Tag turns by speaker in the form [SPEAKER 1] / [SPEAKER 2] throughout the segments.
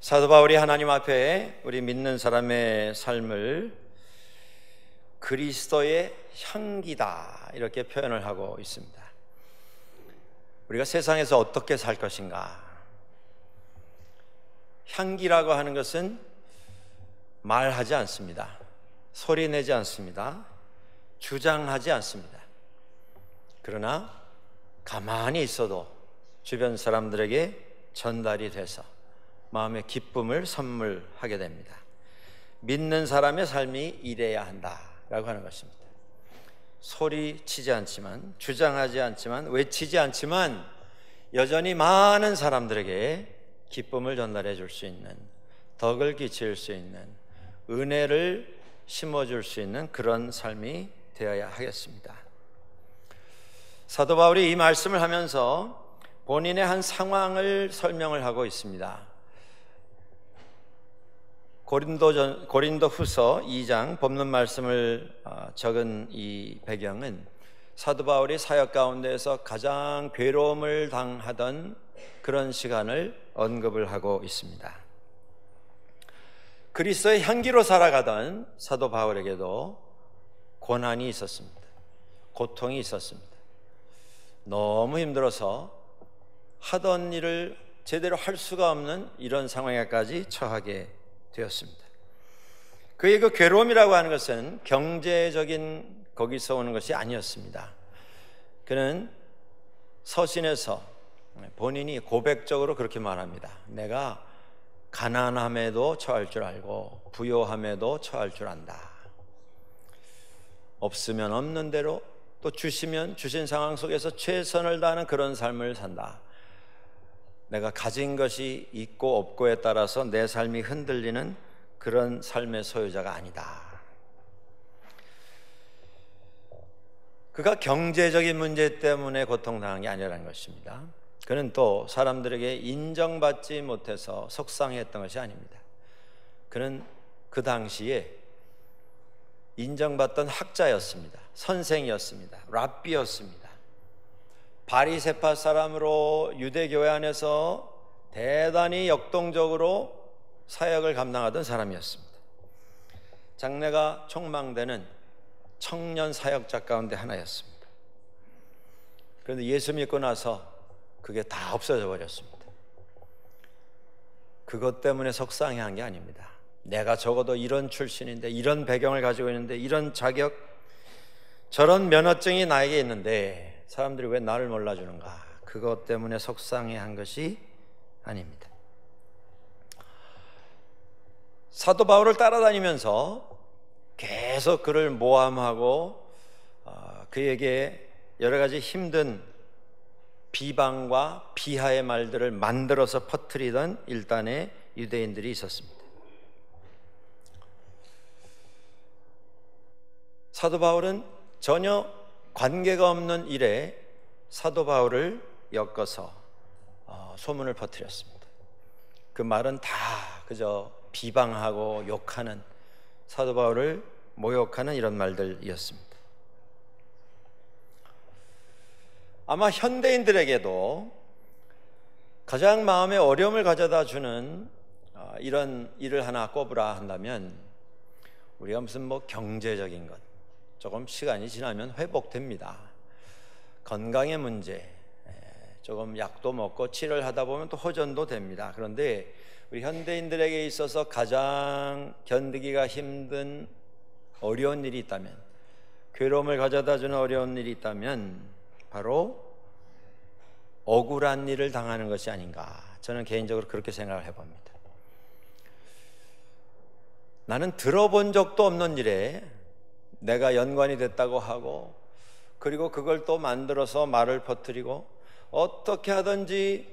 [SPEAKER 1] 사도 바울이 하나님 앞에 우리 믿는 사람의 삶을 그리스도의 향기다 이렇게 표현을 하고 있습니다. 우리가 세상에서 어떻게 살 것인가? 향기라고 하는 것은 말하지 않습니다. 소리 내지 않습니다. 주장하지 않습니다. 그러나 가만히 있어도 주변 사람들에게 전달이 돼서 마음의 기쁨을 선물하게 됩니다. 믿는 사람의 삶이 이래야 한다라고 하는 것입니다. 소리치지 않지만 주장하지 않지만 외치지 않지만 여전히 많은 사람들에게 기쁨을 전달해 줄 수 있는 덕을 끼칠 수 있는 은혜를 심어 줄 수 있는 그런 삶이 되어야 하겠습니다. 사도 바울이 이 말씀을 하면서 본인의 한 상황을 설명을 하고 있습니다. 고린도전 고린도후서 2장 법문 말씀을 어, 적은 이 배경은 사도 바울이 사역 가운데에서 가장 괴로움을 당하던 그런 시간을 언급을 하고 있습니다. 그리스의 향기로 살아가던 사도 바울에게도 고난이 있었습니다. 고통이 있었습니다. 너무 힘들어서 하던 일을 제대로 할 수가 없는 이런 상황에까지 처하게 되었습니다. 그의 그 괴로움이라고 하는 것은 경제적인 거기서 오는 것이 아니었습니다. 그는 서신에서 본인이 고백적으로 그렇게 말합니다. 내가 가난함에도 처할 줄 알고 부요함에도 처할 줄 안다. 없으면 없는 대로 또 주시면 주신 상황 속에서 최선을 다하는 그런 삶을 산다. 내가 가진 것이 있고 없고에 따라서 내 삶이 흔들리는 그런 삶의 소유자가 아니다. 그가 경제적인 문제 때문에 고통당한 게 아니라는 것입니다. 그는 또 사람들에게 인정받지 못해서 속상했던 것이 아닙니다. 그는 그 당시에 인정받던 학자였습니다. 선생이었습니다. 랍비였습니다. 바리세파 사람으로 유대교회 안에서 대단히 역동적으로 사역을 감당하던 사람이었습니다. 장래가 촉망되는 청년 사역자 가운데 하나였습니다. 그런데 예수 믿고 나서 그게 다 없어져 버렸습니다. 그것 때문에 속상해 한 게 아닙니다. 내가 적어도 이런 출신인데, 이런 배경을 가지고 있는데, 이런 자격, 저런 면허증이 나에게 있는데, 사람들이 왜 나를 몰라주는가 그것 때문에 속상해한 것이 아닙니다. 사도 바울을 따라다니면서 계속 그를 모함하고 어, 그에게 여러 가지 힘든 비방과 비하의 말들을 만들어서 퍼뜨리던 일단의 유대인들이 있었습니다. 사도 바울은 전혀 관계가 없는 일에 사도 바울을 엮어서 어, 소문을 퍼뜨렸습니다. 그 말은 다 그저 비방하고 욕하는 사도 바울을 모욕하는 이런 말들이었습니다. 아마 현대인들에게도 가장 마음에 어려움을 가져다 주는 어, 이런 일을 하나 꼽으라 한다면 우리가 무슨 뭐 경제적인 것, 조금 시간이 지나면 회복됩니다. 건강의 문제, 조금 약도 먹고 치료를 하다 보면 또 호전도 됩니다. 그런데 우리 현대인들에게 있어서 가장 견디기가 힘든 어려운 일이 있다면, 괴로움을 가져다 주는 어려운 일이 있다면, 바로 억울한 일을 당하는 것이 아닌가. 저는 개인적으로 그렇게 생각을 해봅니다. 나는 들어본 적도 없는 일에 내가 연관이 됐다고 하고 그리고 그걸 또 만들어서 말을 퍼뜨리고 어떻게 하든지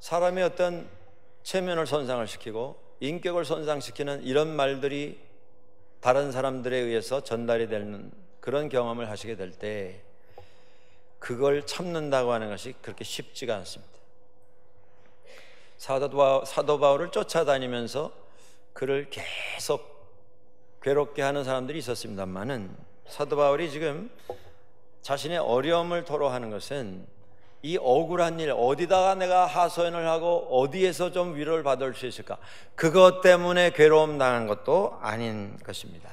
[SPEAKER 1] 사람의 어떤 체면을 손상을 시키고 인격을 손상시키는 이런 말들이 다른 사람들에 의해서 전달이 되는 그런 경험을 하시게 될 때 그걸 참는다고 하는 것이 그렇게 쉽지가 않습니다. 사도, 바울, 사도 바울을 쫓아다니면서 그를 계속 괴롭게 하는 사람들이 있었습니다만은 사도 바울이 지금 자신의 어려움을 토로하는 것은 이 억울한 일 어디다가 내가 하소연을 하고 어디에서 좀 위로를 받을 수 있을까? 그것 때문에 괴로움 당한 것도 아닌 것입니다.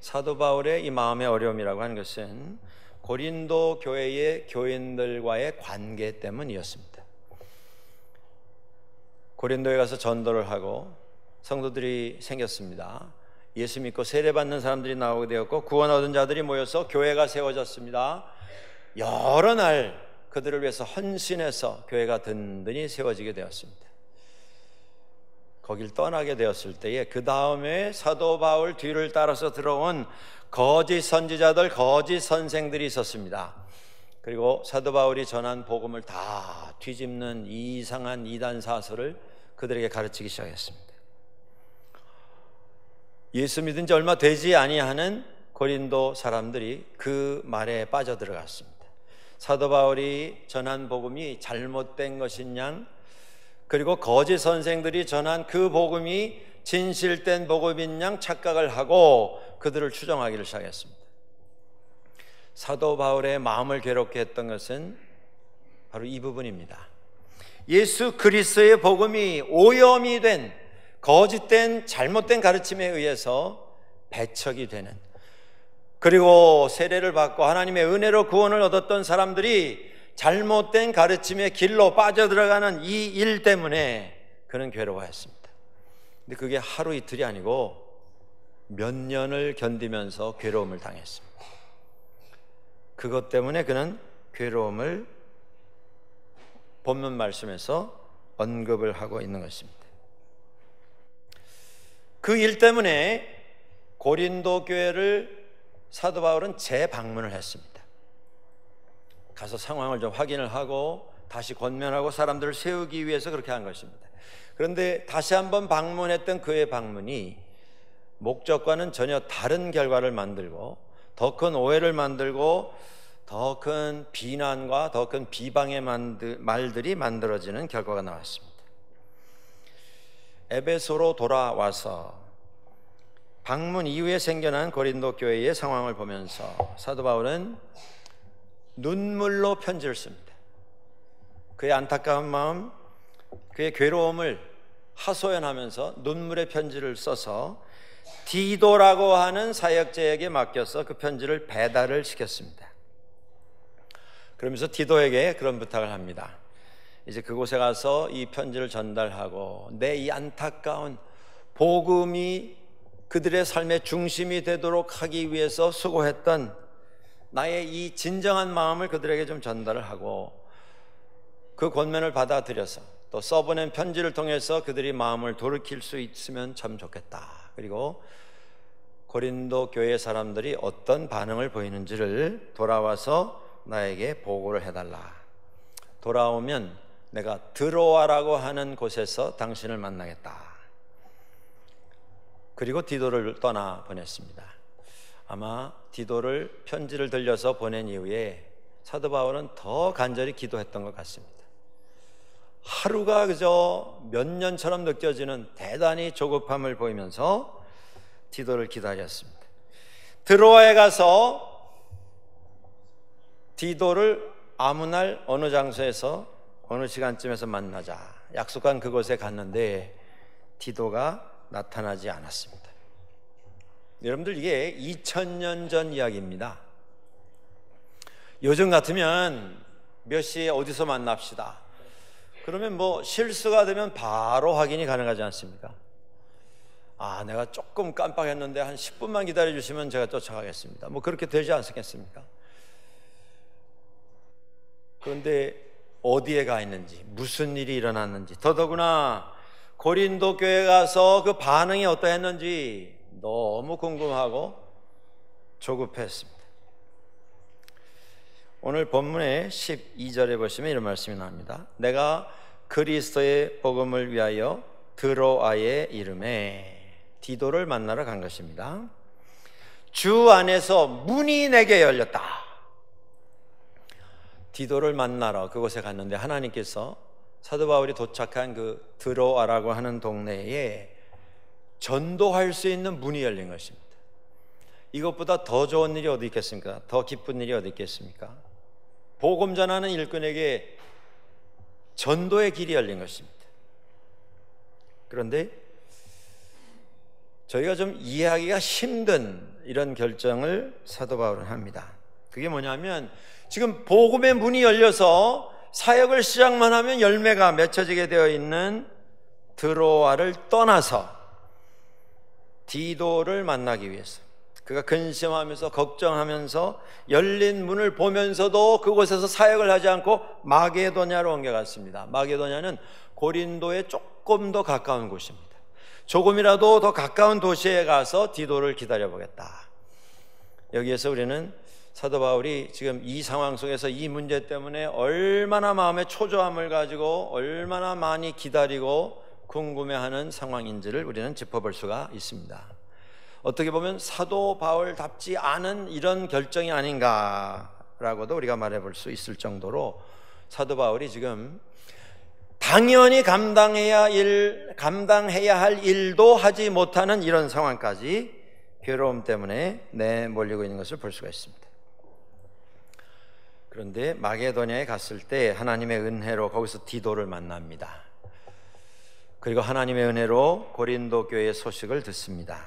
[SPEAKER 1] 사도 바울의 이 마음의 어려움이라고 하는 것은 고린도 교회의 교인들과의 관계 때문이었습니다. 고린도에 가서 전도를 하고 성도들이 생겼습니다. 예수 믿고 세례받는 사람들이 나오게 되었고 구원 얻은 자들이 모여서 교회가 세워졌습니다. 여러 날 그들을 위해서 헌신해서 교회가 든든히 세워지게 되었습니다. 거길 떠나게 되었을 때에 그 다음에 사도 바울 뒤를 따라서 들어온 거짓 선지자들, 거짓 선생들이 있었습니다. 그리고 사도 바울이 전한 복음을 다 뒤집는 이상한 이단 사설을 그들에게 가르치기 시작했습니다. 예수 믿은 지 얼마 되지 아니하는 고린도 사람들이 그 말에 빠져들어갔습니다. 사도 바울이 전한 복음이 잘못된 것이냐 그리고 거짓 선생들이 전한 그 복음이 진실된 복음인 양 착각을 하고 그들을 추정하기를 시작했습니다. 사도 바울의 마음을 괴롭게 했던 것은 바로 이 부분입니다. 예수 그리스의 복음이 오염이 된 거짓된 잘못된 가르침에 의해서 배척이 되는 그리고 세례를 받고 하나님의 은혜로 구원을 얻었던 사람들이 잘못된 가르침의 길로 빠져들어가는 이 일 때문에 그는 괴로워했습니다. 근데 그게 하루 이틀이 아니고 몇 년을 견디면서 괴로움을 당했습니다. 그것 때문에 그는 괴로움을 본문 말씀에서 언급을 하고 있는 것입니다. 그일 때문에 고린도 교회를 사도 바울은 재방문을 했습니다. 가서 상황을 좀 확인을 하고 다시 권면하고 사람들을 세우기 위해서 그렇게 한 것입니다. 그런데 다시 한번 방문했던 그의 방문이 목적과는 전혀 다른 결과를 만들고 더 큰 오해를 만들고 더 큰 비난과 더 큰 비방의 말들이 만들어지는 결과가 나왔습니다. 에베소로 돌아와서 방문 이후에 생겨난 고린도 교회의 상황을 보면서 사도 바울은 눈물로 편지를 씁니다. 그의 안타까운 마음, 그의 괴로움을 하소연하면서 눈물의 편지를 써서 디도라고 하는 사역자에게 맡겨서 그 편지를 배달을 시켰습니다. 그러면서 디도에게 그런 부탁을 합니다. 이제 그곳에 가서 이 편지를 전달하고 내 이 안타까운 복음이 그들의 삶의 중심이 되도록 하기 위해서 수고했던 나의 이 진정한 마음을 그들에게 좀 전달을 하고 그 권면을 받아들여서 또 써보낸 편지를 통해서 그들이 마음을 돌이킬 수 있으면 참 좋겠다. 그리고 고린도 교회 사람들이 어떤 반응을 보이는지를 돌아와서 나에게 보고를 해달라. 돌아오면 내가 들어와라고 하는 곳에서 당신을 만나겠다. 그리고 디도를 떠나 보냈습니다. 아마 디도를 편지를 들려서 보낸 이후에 사도 바울은 더 간절히 기도했던 것 같습니다. 하루가 그저 몇 년처럼 느껴지는 대단히 조급함을 보이면서 디도를 기다렸습니다. 드로아에 가서 디도를 아무 날 어느 장소에서 어느 시간쯤에서 만나자. 약속한 그곳에 갔는데 디도가 나타나지 않았습니다. 여러분들 이게 2000년 전 이야기입니다. 요즘 같으면 몇 시에 어디서 만납시다. 그러면 뭐 실수가 되면 바로 확인이 가능하지 않습니까? 아, 내가 조금 깜빡했는데 한 10분만 기다려 주시면 제가 쫓아가겠습니다. 뭐 그렇게 되지 않겠습니까? 그런데 어디에 가 있는지, 무슨 일이 일어났는지, 더더구나 고린도 교회 가서 그 반응이 어떠했는지 너무 궁금하고 조급했습니다. 오늘 본문의 12절에 보시면 이런 말씀이 나옵니다. 내가 그리스도의 복음을 위하여 드로아의 이름에 디도를 만나러 간 것입니다. 주 안에서 문이 내게 열렸다. 디도를 만나러 그곳에 갔는데 하나님께서 사도 바울이 도착한 그 드로아라고 하는 동네에 전도할 수 있는 문이 열린 것입니다. 이것보다 더 좋은 일이 어디 있겠습니까? 더 기쁜 일이 어디 있겠습니까? 복음 전하는 일꾼에게 전도의 길이 열린 것입니다. 그런데 저희가 좀 이해하기가 힘든 이런 결정을 사도 바울은 합니다. 그게 뭐냐면 지금 복음의 문이 열려서 사역을 시작만 하면 열매가 맺혀지게 되어 있는 드로아를 떠나서 디도를 만나기 위해서 그가 근심하면서 걱정하면서 열린 문을 보면서도 그곳에서 사역을 하지 않고 마게도냐로 옮겨갔습니다. 마게도냐는 고린도에 조금 더 가까운 곳입니다. 조금이라도 더 가까운 도시에 가서 디도를 기다려보겠다. 여기에서 우리는 사도 바울이 지금 이 상황 속에서 이 문제 때문에 얼마나 마음의 초조함을 가지고 얼마나 많이 기다리고 궁금해하는 상황인지를 우리는 짚어볼 수가 있습니다. 어떻게 보면 사도 바울답지 않은 이런 결정이 아닌가라고도 우리가 말해볼 수 있을 정도로 사도 바울이 지금 당연히 감당해야 일, 감당해야 할 일도 하지 못하는 이런 상황까지 괴로움 때문에 내몰리고 있는 것을 볼 수가 있습니다. 그런데 마게도냐에 갔을 때 하나님의 은혜로 거기서 디도를 만납니다. 그리고 하나님의 은혜로 고린도 교회의 소식을 듣습니다.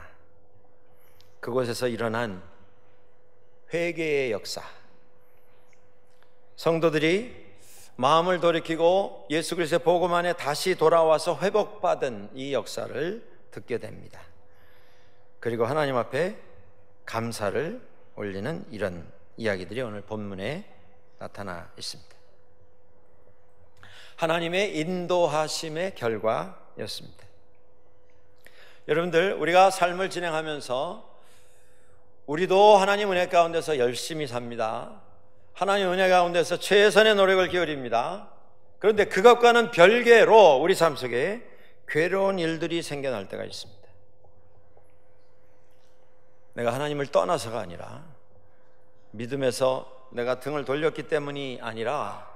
[SPEAKER 1] 그곳에서 일어난 회개의 역사. 성도들이 마음을 돌이키고 예수 그리스도의 복음 안에 다시 돌아와서 회복받은 이 역사를 듣게 됩니다. 그리고 하나님 앞에 감사를 올리는 이런 이야기들이 오늘 본문에 나타나 있습니다. 하나님의 인도하심의 결과였습니다. 여러분들, 우리가 삶을 진행하면서 우리도 하나님 은혜 가운데서 열심히 삽니다. 하나님 은혜 가운데서 최선의 노력을 기울입니다. 그런데 그것과는 별개로 우리 삶 속에 괴로운 일들이 생겨날 때가 있습니다. 내가 하나님을 떠나서가 아니라 믿음에서 내가 등을 돌렸기 때문이 아니라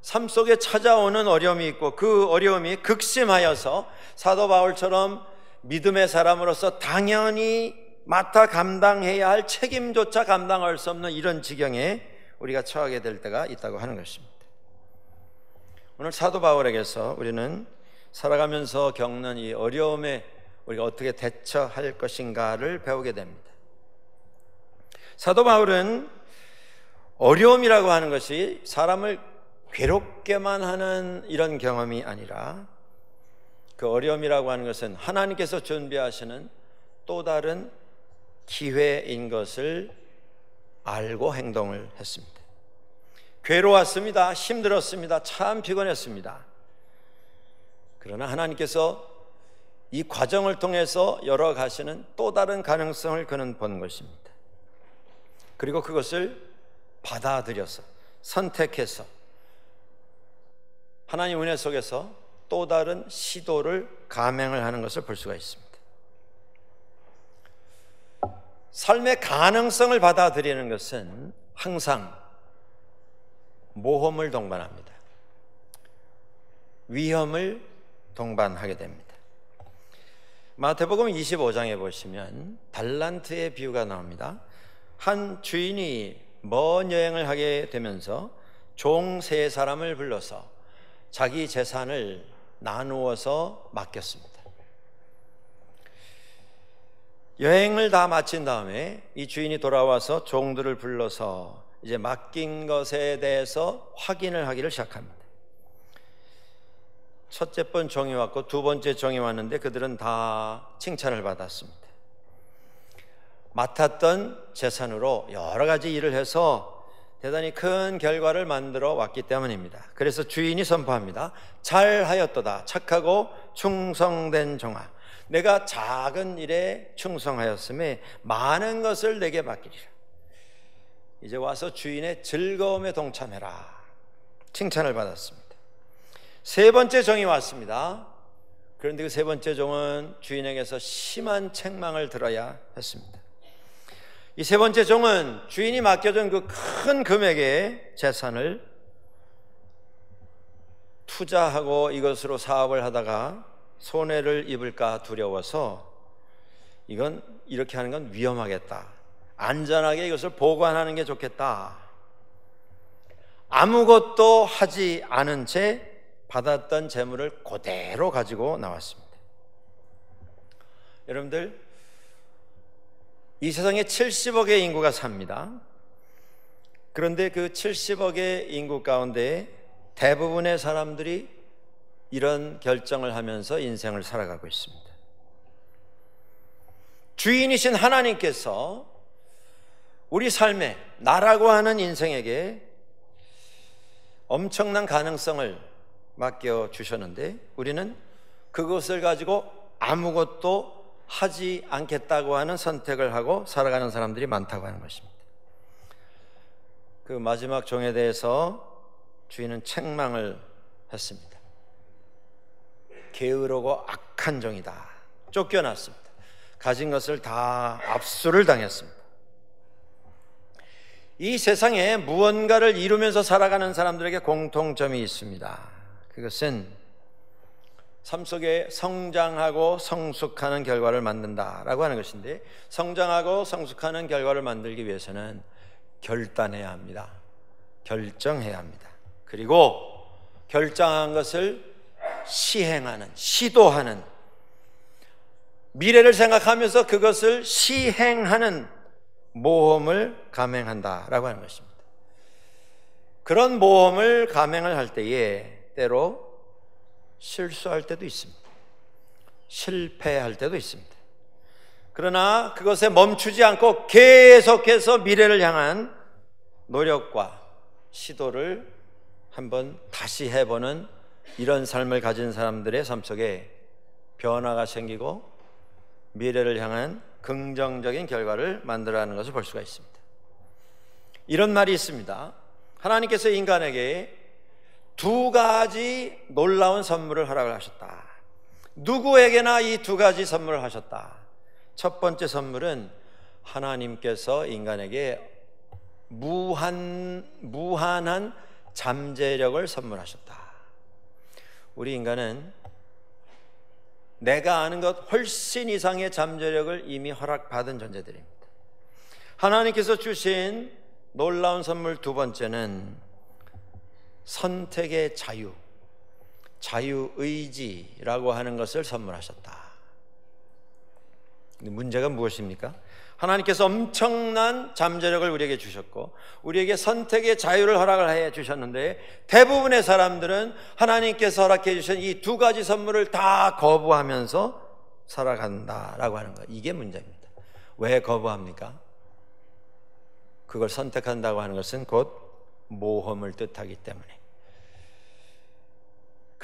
[SPEAKER 1] 삶 속에 찾아오는 어려움이 있고 그 어려움이 극심하여서 사도 바울처럼 믿음의 사람으로서 당연히 맡아 감당해야 할 책임조차 감당할 수 없는 이런 지경에 우리가 처하게 될 때가 있다고 하는 것입니다. 오늘 사도 바울에게서 우리는 살아가면서 겪는 이 어려움에 우리가 어떻게 대처할 것인가를 배우게 됩니다. 사도 바울은 어려움이라고 하는 것이 사람을 괴롭게만 하는 이런 경험이 아니라 그 어려움이라고 하는 것은 하나님께서 준비하시는 또 다른 기회인 것을 알고 행동을 했습니다. 괴로웠습니다. 힘들었습니다. 참 피곤했습니다. 그러나 하나님께서 이 과정을 통해서 열어가시는 또 다른 가능성을 그는 본 것입니다. 그리고 그것을 받아들여서 선택해서 하나님 은혜 속에서 또 다른 시도를 감행을 하는 것을 볼 수가 있습니다. 삶의 가능성을 받아들이는 것은 항상 모험을 동반합니다. 위험을 동반하게 됩니다. 마태복음 25장에 보시면 달란트의 비유가 나옵니다. 한 주인이 먼 여행을 하게 되면서 종 세 사람을 불러서 자기 재산을 나누어서 맡겼습니다. 여행을 다 마친 다음에 이 주인이 돌아와서 종들을 불러서 이제 맡긴 것에 대해서 확인을 하기를 시작합니다. 첫째 번 종이 왔고 두 번째 종이 왔는데 그들은 다 칭찬을 받았습니다. 맡았던 재산으로 여러 가지 일을 해서 대단히 큰 결과를 만들어 왔기 때문입니다. 그래서 주인이 선포합니다. 잘 하였도다. 착하고 충성된 종아. 내가 작은 일에 충성하였음에 많은 것을 내게 맡기리라. 이제 와서 주인의 즐거움에 동참해라. 칭찬을 받았습니다. 세 번째 종이 왔습니다. 그런데 그 세 번째 종은 주인에게서 심한 책망을 들어야 했습니다. 이세 번째 종은 주인이 맡겨준 그 큰 금액의 재산을 투자하고 이것으로 사업을 하다가 손해를 입을까 두려워서 이건 이렇게 하는 건 위험하겠다. 안전하게 이것을 보관하는 게 좋겠다. 아무것도 하지 않은 채 받았던 재물을 그대로 가지고 나왔습니다. 여러분들 이 세상에 70억의 인구가 삽니다. 그런데 그 70억의 인구 가운데 대부분의 사람들이 이런 결정을 하면서 인생을 살아가고 있습니다. 주인이신 하나님께서 우리 삶에 나라고 하는 인생에게 엄청난 가능성을 맡겨 주셨는데 우리는 그것을 가지고 아무것도 하지 않겠다고 하는 선택을 하고 살아가는 사람들이 많다고 하는 것입니다. 그 마지막 종에 대해서 주인은 책망을 했습니다. 게으르고 악한 종이다. 쫓겨났습니다. 가진 것을 다 압수를 당했습니다. 이 세상에 무언가를 이루면서 살아가는 사람들에게 공통점이 있습니다. 그것은 삶 속에 성장하고 성숙하는 결과를 만든다라고 하는 것인데 성장하고 성숙하는 결과를 만들기 위해서는 결단해야 합니다. 결정해야 합니다. 그리고 결정한 것을 시행하는, 시도하는 미래를 생각하면서 그것을 시행하는 모험을 감행한다라고 하는 것입니다. 그런 모험을 감행을 할 때에 때로 실수할 때도 있습니다. 실패할 때도 있습니다. 그러나 그것에 멈추지 않고 계속해서 미래를 향한 노력과 시도를 한번 다시 해보는 이런 삶을 가진 사람들의 삶 속에 변화가 생기고 미래를 향한 긍정적인 결과를 만들어가는 것을 볼 수가 있습니다. 이런 말이 있습니다. 하나님께서 인간에게 두 가지 놀라운 선물을 허락을 하셨다. 누구에게나 이 두 가지 선물을 하셨다. 첫 번째 선물은 하나님께서 인간에게 무한, 무한한 잠재력을 선물하셨다. 우리 인간은 내가 아는 것 훨씬 이상의 잠재력을 이미 허락받은 존재들입니다. 하나님께서 주신 놀라운 선물 두 번째는 선택의 자유, 자유의지라고 하는 것을 선물하셨다. 문제가 무엇입니까? 하나님께서 엄청난 잠재력을 우리에게 주셨고, 우리에게 선택의 자유를 허락을 해 주셨는데, 대부분의 사람들은 하나님께서 허락해 주신 이 두 가지 선물을 다 거부하면서 살아간다라고 하는 거 이게 문제입니다. 왜 거부합니까? 그걸 선택한다고 하는 것은 곧 모험을 뜻하기 때문에.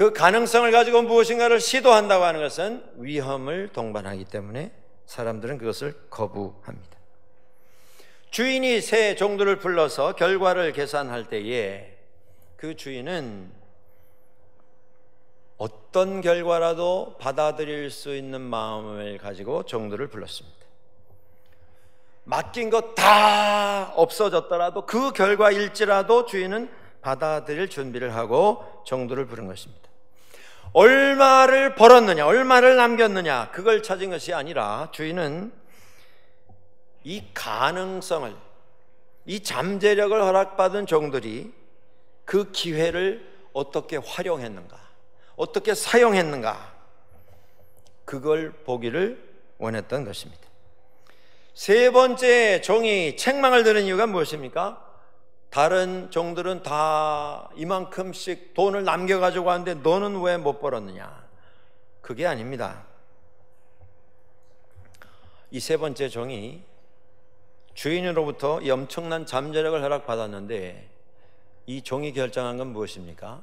[SPEAKER 1] 그 가능성을 가지고 무엇인가를 시도한다고 하는 것은 위험을 동반하기 때문에 사람들은 그것을 거부합니다. 주인이 새 종들을 불러서 결과를 계산할 때에 그 주인은 어떤 결과라도 받아들일 수 있는 마음을 가지고 종들을 불렀습니다. 맡긴 것 다 없어졌더라도 그 결과일지라도 주인은 받아들일 준비를 하고 정도를 부른 것입니다. 얼마를 벌었느냐, 얼마를 남겼느냐, 그걸 찾은 것이 아니라 주인은 이 가능성을, 이 잠재력을 허락받은 종들이 그 기회를 어떻게 활용했는가, 어떻게 사용했는가, 그걸 보기를 원했던 것입니다. 세 번째 종이 책망을 드는 이유가 무엇입니까? 다른 종들은 다 이만큼씩 돈을 남겨가지고 하는데 너는 왜 못 벌었느냐? 그게 아닙니다. 이 세 번째 종이 주인으로부터 이 엄청난 잠재력을 허락받았는데 이 종이 결정한 건 무엇입니까?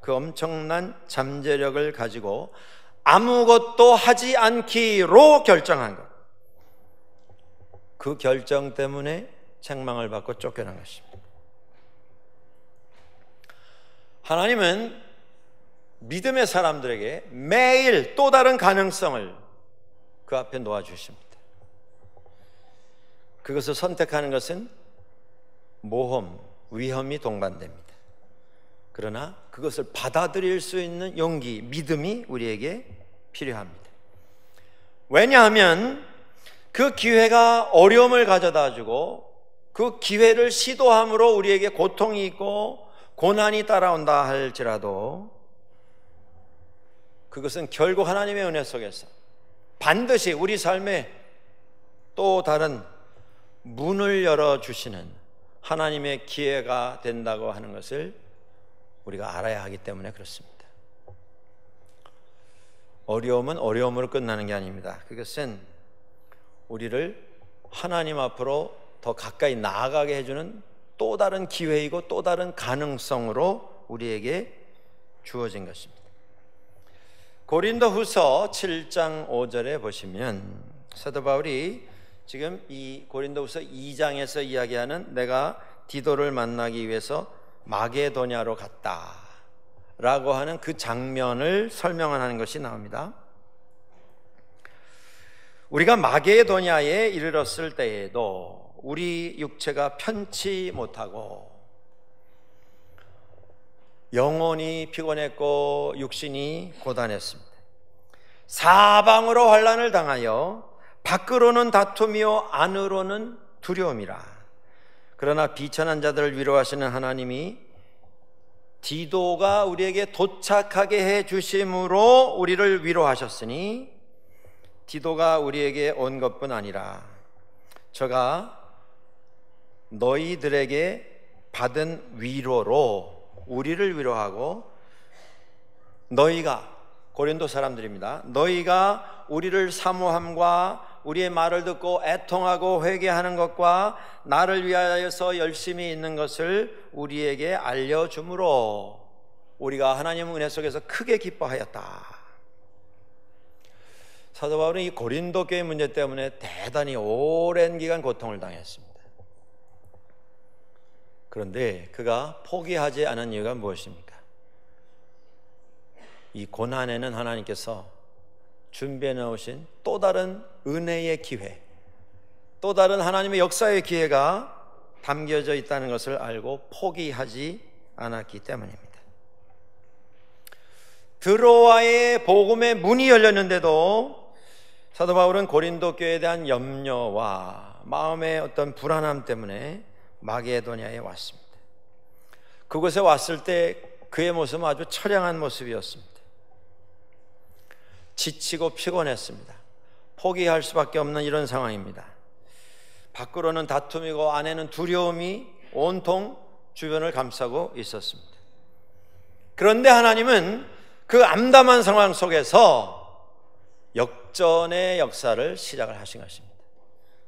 [SPEAKER 1] 그 엄청난 잠재력을 가지고 아무것도 하지 않기로 결정한 것. 그 결정 때문에 책망을 받고 쫓겨난 것입니다. 하나님은 믿음의 사람들에게 매일 또 다른 가능성을 그 앞에 놓아주십니다. 그것을 선택하는 것은 모험, 위험이 동반됩니다. 그러나 그것을 받아들일 수 있는 용기, 믿음이 우리에게 필요합니다. 왜냐하면 그 기회가 어려움을 가져다 주고 그 기회를 시도함으로 우리에게 고통이 있고 고난이 따라온다 할지라도 그것은 결국 하나님의 은혜 속에서 반드시 우리 삶에 또 다른 문을 열어주시는 하나님의 기회가 된다고 하는 것을 우리가 알아야 하기 때문에 그렇습니다. 어려움은 어려움으로 끝나는 게 아닙니다. 그것은 우리를 하나님 앞으로 더 가까이 나아가게 해주는 또 다른 기회이고 또 다른 가능성으로 우리에게 주어진 것입니다. 고린도 후서 7장 5절에 보시면 사도 바울이 지금 이 고린도 후서 2장에서 이야기하는 내가 디도를 만나기 위해서 마게도냐로 갔다 라고 하는 그 장면을 설명하는 것이 나옵니다. 우리가 마게도냐에 이르렀을 때에도 우리 육체가 편치 못하고 영혼이 피곤했고 육신이 고단했습니다. 사방으로 환란을 당하여 밖으로는 다툼이요 안으로는 두려움이라. 그러나 비천한 자들을 위로하시는 하나님이 지도가 우리에게 도착하게 해 주심으로 우리를 위로하셨으니 지도가 우리에게 온 것뿐 아니라 저가 너희들에게 받은 위로로 우리를 위로하고 너희가 고린도 사람들입니다. 너희가 우리를 사모함과 우리의 말을 듣고 애통하고 회개하는 것과 나를 위하여서 열심히 있는 것을 우리에게 알려줌으로 우리가 하나님 은혜 속에서 크게 기뻐하였다. 사도 바울은 이 고린도 교회 문제 때문에 대단히 오랜 기간 고통을 당했습니다. 그런데 그가 포기하지 않은 이유가 무엇입니까? 이 고난에는 하나님께서 준비해 놓으신 또 다른 은혜의 기회, 또 다른 하나님의 역사의 기회가 담겨져 있다는 것을 알고 포기하지 않았기 때문입니다. 드로아의 복음의 문이 열렸는데도 사도 바울은 고린도 교회에 대한 염려와 마음의 어떤 불안함 때문에 마게도냐에 왔습니다. 그곳에 왔을 때 그의 모습은 아주 처량한 모습이었습니다. 지치고 피곤했습니다. 포기할 수밖에 없는 이런 상황입니다. 밖으로는 다툼이고 안에는 두려움이 온통 주변을 감싸고 있었습니다. 그런데 하나님은 그 암담한 상황 속에서 역전의 역사를 시작을 하신 것입니다.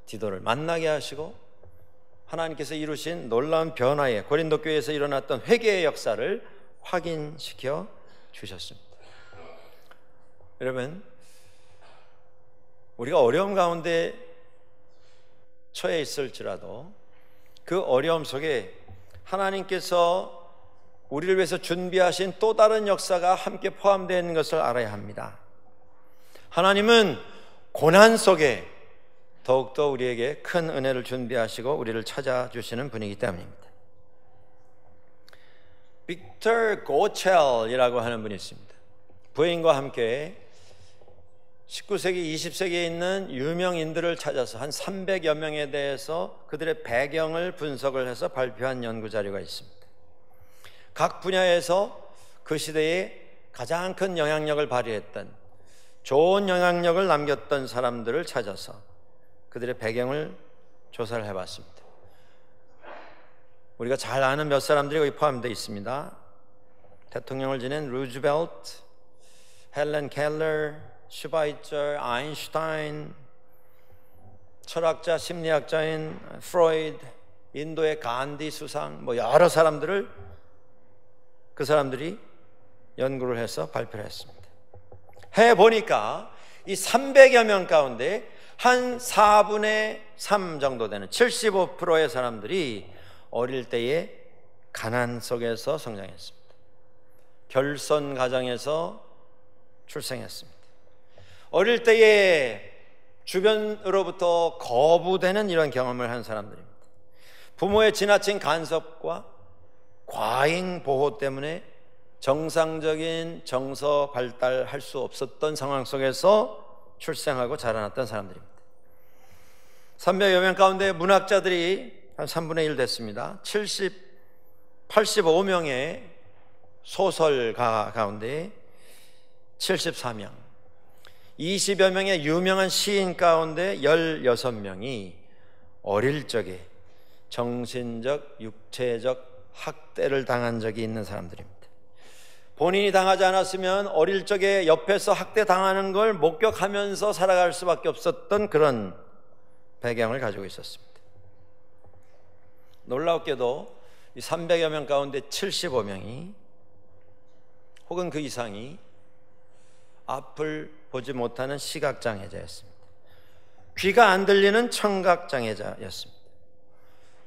[SPEAKER 1] 디도를 만나게 하시고 하나님께서 이루신 놀라운 변화에 고린도 교회에서 일어났던 회개의 역사를 확인시켜 주셨습니다. 여러분, 우리가 어려움 가운데 처해 있을지라도 그 어려움 속에 하나님께서 우리를 위해서 준비하신 또 다른 역사가 함께 포함된 것을 알아야 합니다. 하나님은 고난 속에 더욱더 우리에게 큰 은혜를 준비하시고 우리를 찾아주시는 분이기 때문입니다. 빅터 고첼이라고 하는 분이 있습니다. 부인과 함께 19세기, 20세기에 있는 유명인들을 찾아서 한 300여 명에 대해서 그들의 배경을 분석을 해서 발표한 연구 자료가 있습니다. 각 분야에서 그 시대에 가장 큰 영향력을 발휘했던 좋은 영향력을 남겼던 사람들을 찾아서 그들의 배경을 조사를 해봤습니다. 우리가 잘 아는 몇 사람들이 거기 포함되어 있습니다. 대통령을 지낸 루즈벨트, 헬렌 켈러, 슈바이처, 아인슈타인, 철학자, 심리학자인 프로이드, 인도의 간디 수상, 뭐 여러 사람들을 그 사람들이 연구를 해서 발표를 했습니다. 해보니까 이 300여 명 가운데 한 4분의 3 정도 되는 75%의 사람들이 어릴 때에 가난 속에서 성장했습니다. 결손 가정에서 출생했습니다. 어릴 때에 주변으로부터 거부되는 이런 경험을 한 사람들입니다. 부모의 지나친 간섭과 과잉 보호 때문에 정상적인 정서 발달할 수 없었던 상황 속에서 출생하고 자라났던 사람들입니다. 300여 명 가운데 문학자들이 한 3분의 1 됐습니다. 70, 85명의 소설가 가운데 74명, 20여 명의 유명한 시인 가운데 16명이 어릴 적에 정신적, 육체적 학대를 당한 적이 있는 사람들입니다. 본인이 당하지 않았으면 어릴 적에 옆에서 학대 당하는 걸 목격하면서 살아갈 수밖에 없었던 그런 배경을 가지고 있었습니다. 놀랍게도 이 300여 명 가운데 75명이 혹은 그 이상이 앞을 보지 못하는 시각장애자였습니다. 귀가 안 들리는 청각장애자였습니다.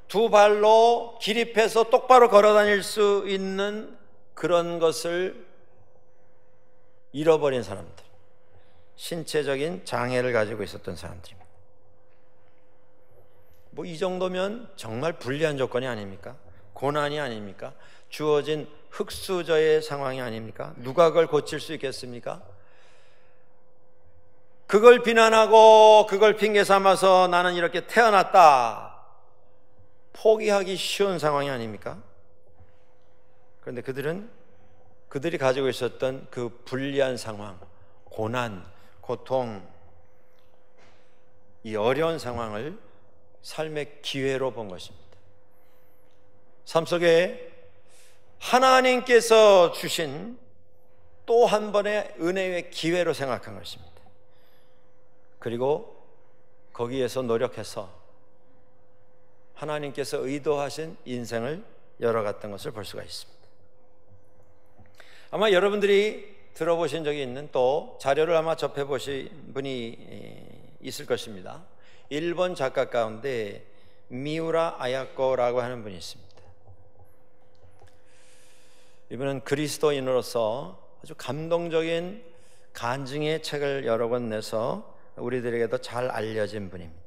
[SPEAKER 1] 두 발로 기립해서 똑바로 걸어 다닐 수 있는 그런 것을 잃어버린 사람들, 신체적인 장애를 가지고 있었던 사람들입니다. 뭐이 정도면 정말 불리한 조건이 아닙니까? 고난이 아닙니까? 주어진 흙수저의 상황이 아닙니까? 누가 그걸 고칠 수 있겠습니까? 그걸 비난하고 그걸 핑계 삼아서 나는 이렇게 태어났다. 포기하기 쉬운 상황이 아닙니까? 그런데 그들은 그들이 가지고 있었던 그 불리한 상황, 고난, 고통, 이 어려운 상황을 삶의 기회로 본 것입니다. 삶 속에 하나님께서 주신 또 한 번의 은혜의 기회로 생각한 것입니다. 그리고 거기에서 노력해서 하나님께서 의도하신 인생을 열어갔던 것을 볼 수가 있습니다. 아마 여러분들이 들어보신 적이 있는 또 자료를 아마 접해보신 분이 있을 것입니다. 일본 작가 가운데 미우라 아야코라고 하는 분이 있습니다. 이분은 그리스도인으로서 아주 감동적인 간증의 책을 여러 권 내서 우리들에게도 잘 알려진 분입니다.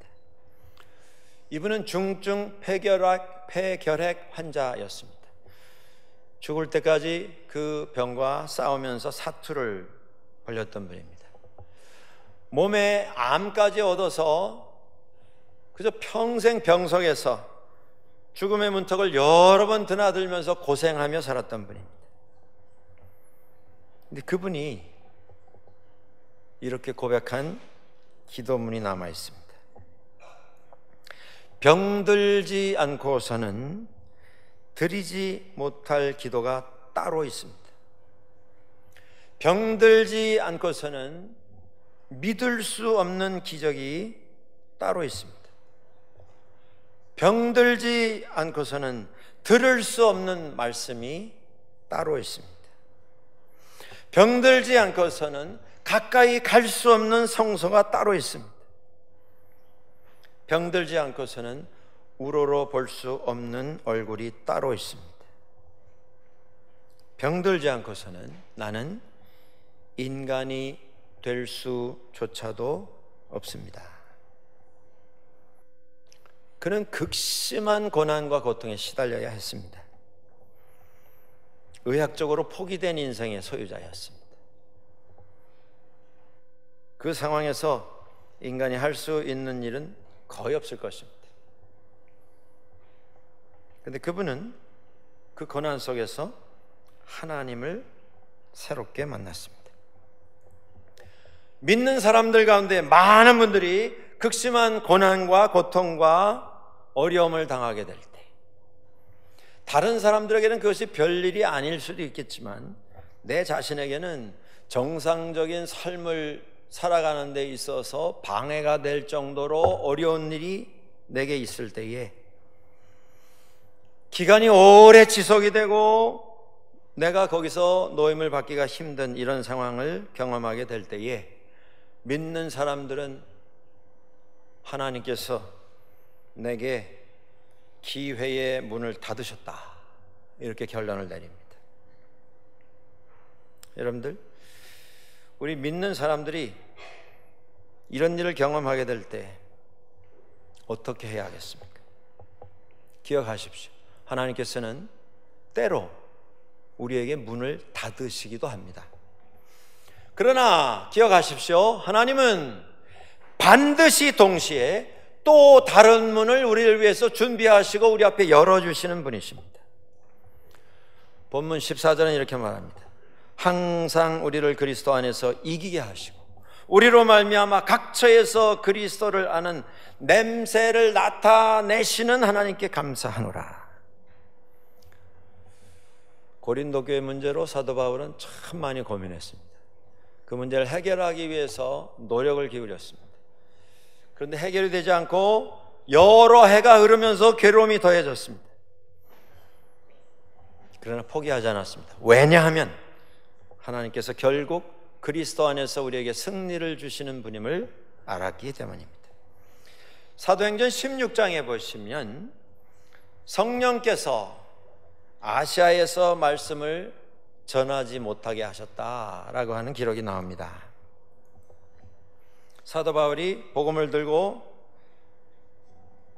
[SPEAKER 1] 이분은 중증 폐결핵, 폐결핵 환자였습니다. 죽을 때까지 그 병과 싸우면서 사투를 벌렸던 분입니다. 몸에 암까지 얻어서 그저 평생 병석에서 죽음의 문턱을 여러 번 드나들면서 고생하며 살았던 분입니다. 근데 그분이 이렇게 고백한 기도문이 남아 있습니다. 병들지 않고서는 드리지 못할 기도가 따로 있습니다. 병들지 않고서는 믿을 수 없는 기적이 따로 있습니다. 병들지 않고서는 들을 수 없는 말씀이 따로 있습니다. 병들지 않고서는 가까이 갈 수 없는 성소가 따로 있습니다. 병들지 않고서는 우러러 볼 수 없는 얼굴이 따로 있습니다. 병들지 않고서는 나는 인간이 될 수조차도 없습니다. 그는 극심한 고난과 고통에 시달려야 했습니다. 의학적으로 포기된 인생의 소유자였습니다. 그 상황에서 인간이 할 수 있는 일은 거의 없을 것입니다. 근데 그분은 그 고난 속에서 하나님을 새롭게 만났습니다. 믿는 사람들 가운데 많은 분들이 극심한 고난과 고통과 어려움을 당하게 될 때, 다른 사람들에게는 그것이 별일이 아닐 수도 있겠지만, 내 자신에게는 정상적인 삶을 살아가는 데 있어서 방해가 될 정도로 어려운 일이 내게 있을 때에, 기간이 오래 지속이 되고, 내가 거기서 노임을 받기가 힘든 이런 상황을 경험하게 될 때에, 믿는 사람들은 하나님께서 내게 기회의 문을 닫으셨다. 이렇게 결론을 내립니다. 여러분들, 우리 믿는 사람들이 이런 일을 경험하게 될 때 어떻게 해야 하겠습니까? 기억하십시오. 하나님께서는 때로 우리에게 문을 닫으시기도 합니다. 그러나 기억하십시오. 하나님은 반드시 동시에 또 다른 문을 우리를 위해서 준비하시고 우리 앞에 열어주시는 분이십니다. 본문 14절은 이렇게 말합니다. 항상 우리를 그리스도 안에서 이기게 하시고 우리로 말미암아 각처에서 그리스도를 아는 냄새를 나타내시는 하나님께 감사하노라. 고린도 교회 문제로 사도 바울은 참 많이 고민했습니다. 그 문제를 해결하기 위해서 노력을 기울였습니다. 그런데 해결이 되지 않고 여러 해가 흐르면서 괴로움이 더해졌습니다. 그러나 포기하지 않았습니다. 왜냐하면 하나님께서 결국 그리스도 안에서 우리에게 승리를 주시는 분임을 알았기 때문입니다. 사도행전 16장에 보시면 성령께서 아시아에서 말씀을 전하지 못하게 하셨다라고 하는 기록이 나옵니다. 사도 바울이 복음을 들고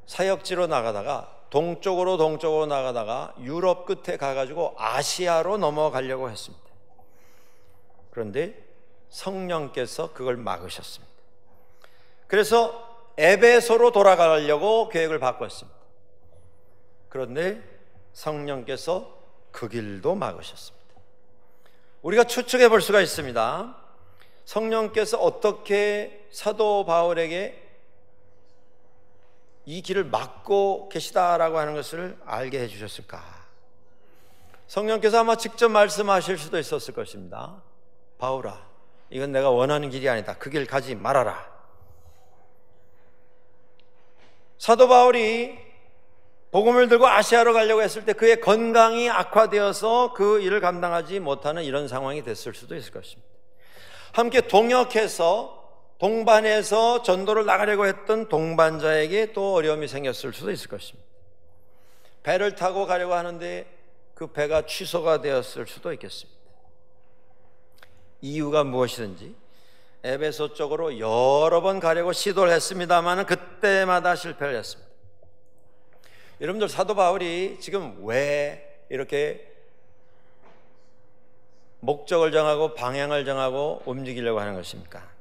[SPEAKER 1] 사역지로 나가다가 동쪽으로 동쪽으로 나가다가 유럽 끝에 가가지고 아시아로 넘어가려고 했습니다. 그런데 성령께서 그걸 막으셨습니다. 그래서 에베소로 돌아가려고 계획을 바꿨습니다. 그런데 성령께서 그 길도 막으셨습니다. 우리가 추측해 볼 수가 있습니다. 성령께서 어떻게 사도 바울에게 이 길을 막고 계시다라고 하는 것을 알게 해주셨을까? 성령께서 아마 직접 말씀하실 수도 있었을 것입니다. 바울아, 이건 내가 원하는 길이 아니다. 그 길 가지 말아라. 사도 바울이 복음을 들고 아시아로 가려고 했을 때 그의 건강이 악화되어서 그 일을 감당하지 못하는 이런 상황이 됐을 수도 있을 것입니다. 함께 동역해서 동반해서 전도를 나가려고 했던 동반자에게 또 어려움이 생겼을 수도 있을 것입니다. 배를 타고 가려고 하는데 그 배가 취소가 되었을 수도 있겠습니다. 이유가 무엇이든지 에베소 쪽으로 여러 번 가려고 시도를 했습니다만 그때마다 실패를 했습니다. 여러분들 사도 바울이 지금 왜 이렇게 목적을 정하고 방향을 정하고 움직이려고 하는 것입니까?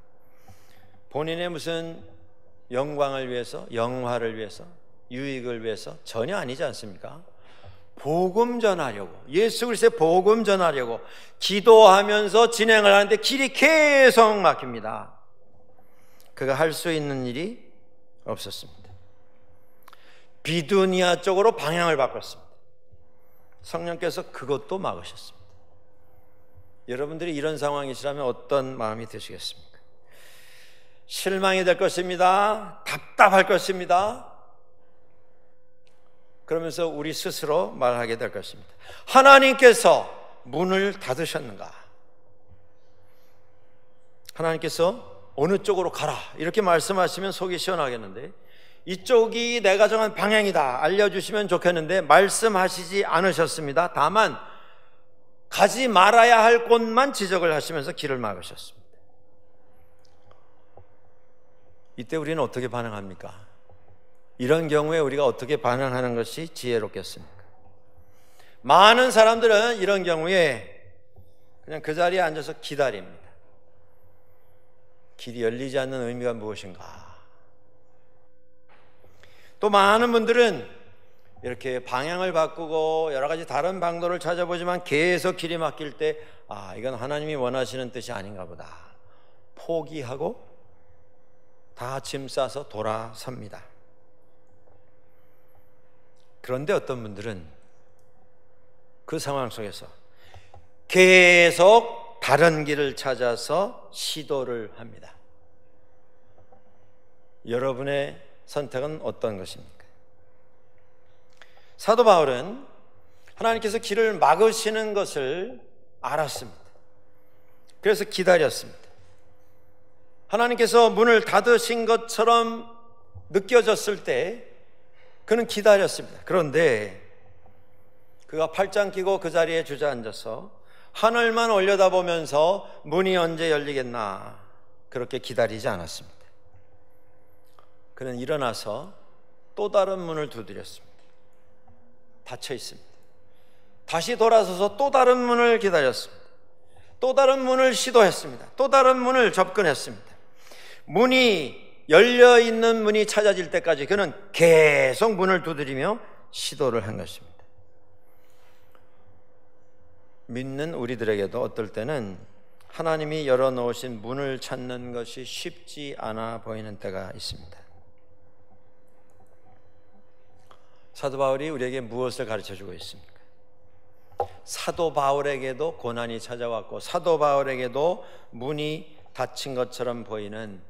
[SPEAKER 1] 본인의 무슨 영광을 위해서, 영화를 위해서, 유익을 위해서 전혀 아니지 않습니까? 복음 전하려고 예수 그리스의 복음 전하려고 기도하면서 진행을 하는데 길이 계속 막힙니다. 그가 할 수 있는 일이 없었습니다. 비두니아 쪽으로 방향을 바꿨습니다. 성령께서 그것도 막으셨습니다. 여러분들이 이런 상황이시라면 어떤 마음이 드시겠습니까? 실망이 될 것입니다. 답답할 것입니다. 그러면서 우리 스스로 말하게 될 것입니다. 하나님께서 문을 닫으셨는가? 하나님께서 어느 쪽으로 가라 이렇게 말씀하시면 속이 시원하겠는데 이쪽이 내가 정한 방향이다 알려주시면 좋겠는데 말씀하시지 않으셨습니다. 다만 가지 말아야 할 곳만 지적을 하시면서 길을 막으셨습니다. 이때 우리는 어떻게 반응합니까? 이런 경우에 우리가 어떻게 반응하는 것이 지혜롭겠습니까? 많은 사람들은 이런 경우에 그냥 그 자리에 앉아서 기다립니다. 길이 열리지 않는 의미가 무엇인가? 또 많은 분들은 이렇게 방향을 바꾸고 여러 가지 다른 방도를 찾아보지만 계속 길이 막힐 때, 아, 이건 하나님이 원하시는 뜻이 아닌가 보다. 포기하고 다짐 싸서 돌아섭니다. 그런데 어떤 분들은 그 상황 속에서 계속 다른 길을 찾아서 시도를 합니다. 여러분의 선택은 어떤 것입니까? 사도 바울은 하나님께서 길을 막으시는 것을 알았습니다. 그래서 기다렸습니다. 하나님께서 문을 닫으신 것처럼 느껴졌을 때 그는 기다렸습니다. 그런데 그가 팔짱 끼고 그 자리에 주저앉아서 하늘만 올려다보면서 문이 언제 열리겠나 그렇게 기다리지 않았습니다. 그는 일어나서 또 다른 문을 두드렸습니다. 닫혀 있습니다. 다시 돌아서서 또 다른 문을 기다렸습니다. 또 다른 문을 시도했습니다. 또 다른 문을 접근했습니다. 문이 열려 있는 문이 찾아질 때까지 그는 계속 문을 두드리며 시도를 한 것입니다. 믿는 우리들에게도 어떨 때는 하나님이 열어 놓으신 문을 찾는 것이 쉽지 않아 보이는 때가 있습니다. 사도 바울이 우리에게 무엇을 가르쳐 주고 있습니까? 사도 바울에게도 고난이 찾아왔고 사도 바울에게도 문이 닫힌 것처럼 보이는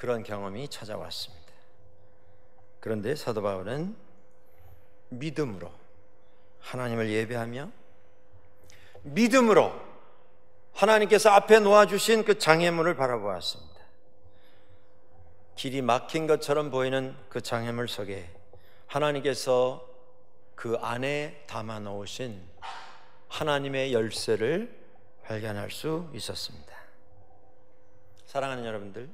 [SPEAKER 1] 그런 경험이 찾아왔습니다. 그런데 사도 바울은 믿음으로 하나님을 예배하며 믿음으로 하나님께서 앞에 놓아주신 그 장애물을 바라보았습니다. 길이 막힌 것처럼 보이는 그 장애물 속에 하나님께서 그 안에 담아 놓으신 하나님의 열쇠를 발견할 수 있었습니다. 사랑하는 여러분들,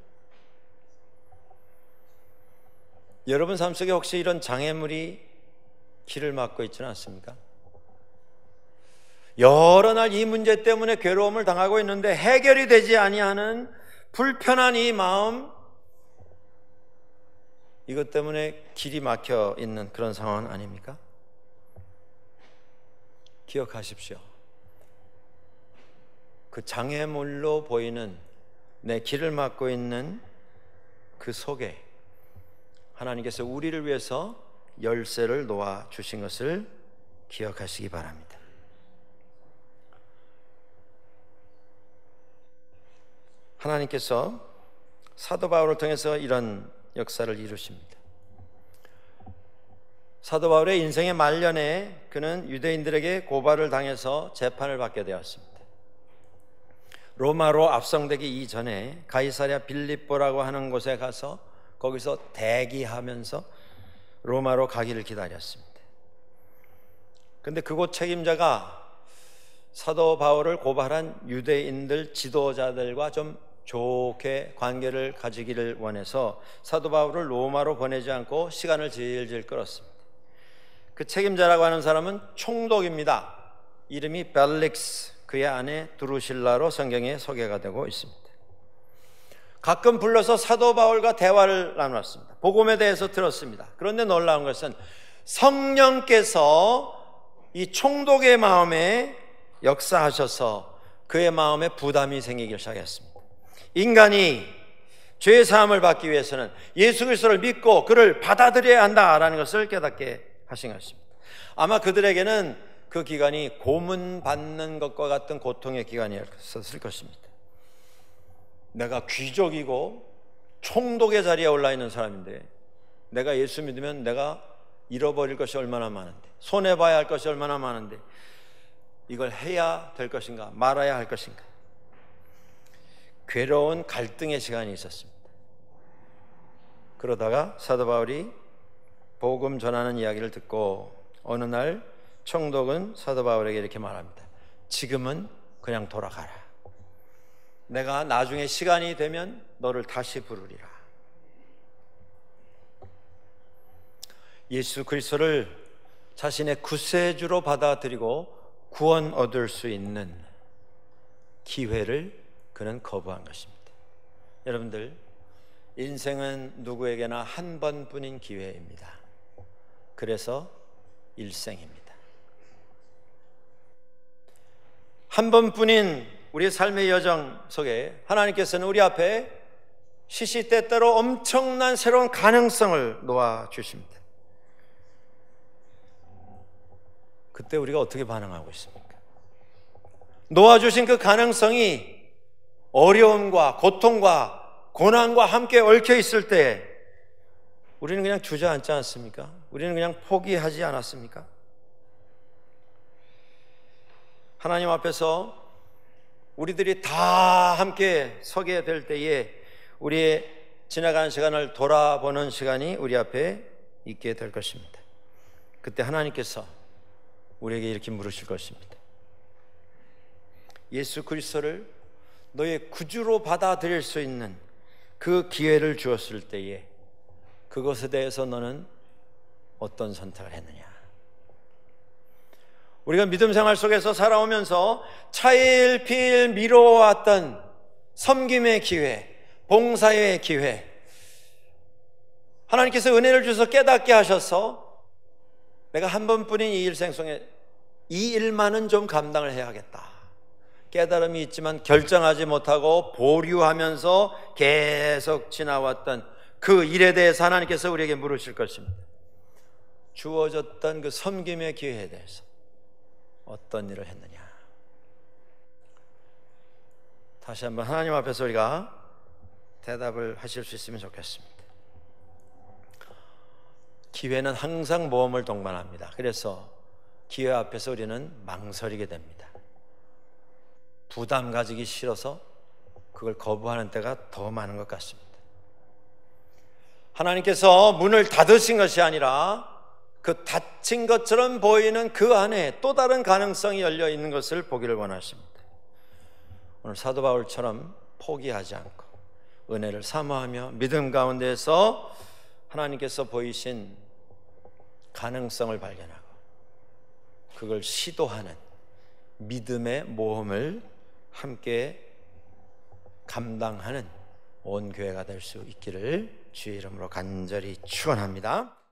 [SPEAKER 1] 여러분 삶 속에 혹시 이런 장애물이 길을 막고 있지는 않습니까? 여러 날 이 문제 때문에 괴로움을 당하고 있는데 해결이 되지 아니하는 불편한 이 마음 이것 때문에 길이 막혀 있는 그런 상황 아닙니까? 기억하십시오. 그 장애물로 보이는 내 길을 막고 있는 그 속에 하나님께서 우리를 위해서 열쇠를 놓아 주신 것을 기억하시기 바랍니다. 하나님께서 사도 바울을 통해서 이런 역사를 이루십니다. 사도 바울의 인생의 말년에 그는 유대인들에게 고발을 당해서 재판을 받게 되었습니다. 로마로 압성되기 이전에 가이사랴 빌립보라고 하는 곳에 가서 거기서 대기하면서 로마로 가기를 기다렸습니다. 근데 그곳 책임자가 사도 바울을 고발한 유대인들 지도자들과 좀 좋게 관계를 가지기를 원해서 사도 바울을 로마로 보내지 않고 시간을 질질 끌었습니다. 그 책임자라고 하는 사람은 총독입니다. 이름이 벨릭스, 그의 아내 두루실라로 성경에 소개가 되고 있습니다. 가끔 불러서 사도 바울과 대화를 나눴습니다. 복음에 대해서 들었습니다. 그런데 놀라운 것은 성령께서 이 총독의 마음에 역사하셔서 그의 마음에 부담이 생기기 시작했습니다. 인간이 죄 사함을 받기 위해서는 예수 그리스도를 믿고 그를 받아들여야 한다라는 것을 깨닫게 하신 것입니다. 아마 그들에게는 그 기간이 고문 받는 것과 같은 고통의 기간이었을 것입니다. 내가 귀족이고 총독의 자리에 올라 있는 사람인데 내가 예수 믿으면 내가 잃어버릴 것이 얼마나 많은데 손해봐야 할 것이 얼마나 많은데 이걸 해야 될 것인가 말아야 할 것인가 괴로운 갈등의 시간이 있었습니다. 그러다가 사도 바울이 복음 전하는 이야기를 듣고 어느 날 총독은 사도 바울에게 이렇게 말합니다. 지금은 그냥 돌아가라. 내가 나중에 시간이 되면 너를 다시 부르리라. 예수 그리스도를 자신의 구세주로 받아들이고 구원 얻을 수 있는 기회를 그는 거부한 것입니다. 여러분들, 인생은 누구에게나 한 번뿐인 기회입니다. 그래서 일생입니다. 한 번뿐인 우리의 삶의 여정 속에 하나님께서는 우리 앞에 시시때때로 엄청난 새로운 가능성을 놓아 주십니다. 그때 우리가 어떻게 반응하고 있습니까? 놓아 주신 그 가능성이 어려움과 고통과 고난과 함께 얽혀 있을 때 우리는 그냥 주저앉지 않습니까? 우리는 그냥 포기하지 않았습니까? 하나님 앞에서 우리들이 다 함께 서게 될 때에 우리의 지나간 시간을 돌아보는 시간이 우리 앞에 있게 될 것입니다. 그때 하나님께서 우리에게 이렇게 물으실 것입니다. 예수 그리스도를 너의 구주로 받아들일 수 있는 그 기회를 주었을 때에 그것에 대해서 너는 어떤 선택을 했느냐? 우리가 믿음 생활 속에서 살아오면서 차일 피일 미뤄왔던 섬김의 기회, 봉사의 기회, 하나님께서 은혜를 주셔서 깨닫게 하셔서 내가 한 번뿐인 이 일생송에 이 일만은 좀 감당을 해야겠다. 깨달음이 있지만 결정하지 못하고 보류하면서 계속 지나왔던 그 일에 대해서 하나님께서 우리에게 물으실 것입니다. 주어졌던 그 섬김의 기회에 대해서. 어떤 일을 했느냐. 다시 한번 하나님 앞에서 우리가 대답을 하실 수 있으면 좋겠습니다. 기회는 항상 모험을 동반합니다. 그래서 기회 앞에서 우리는 망설이게 됩니다. 부담 가지기 싫어서 그걸 거부하는 때가 더 많은 것 같습니다. 하나님께서 문을 닫으신 것이 아니라 그 닫힌 것처럼 보이는 그 안에 또 다른 가능성이 열려 있는 것을 보기를 원하십니다. 오늘 사도 바울처럼 포기하지 않고 은혜를 사모하며 믿음 가운데서 하나님께서 보이신 가능성을 발견하고 그걸 시도하는 믿음의 모험을 함께 감당하는 온 교회가 될 수 있기를 주의 이름으로 간절히 축원합니다.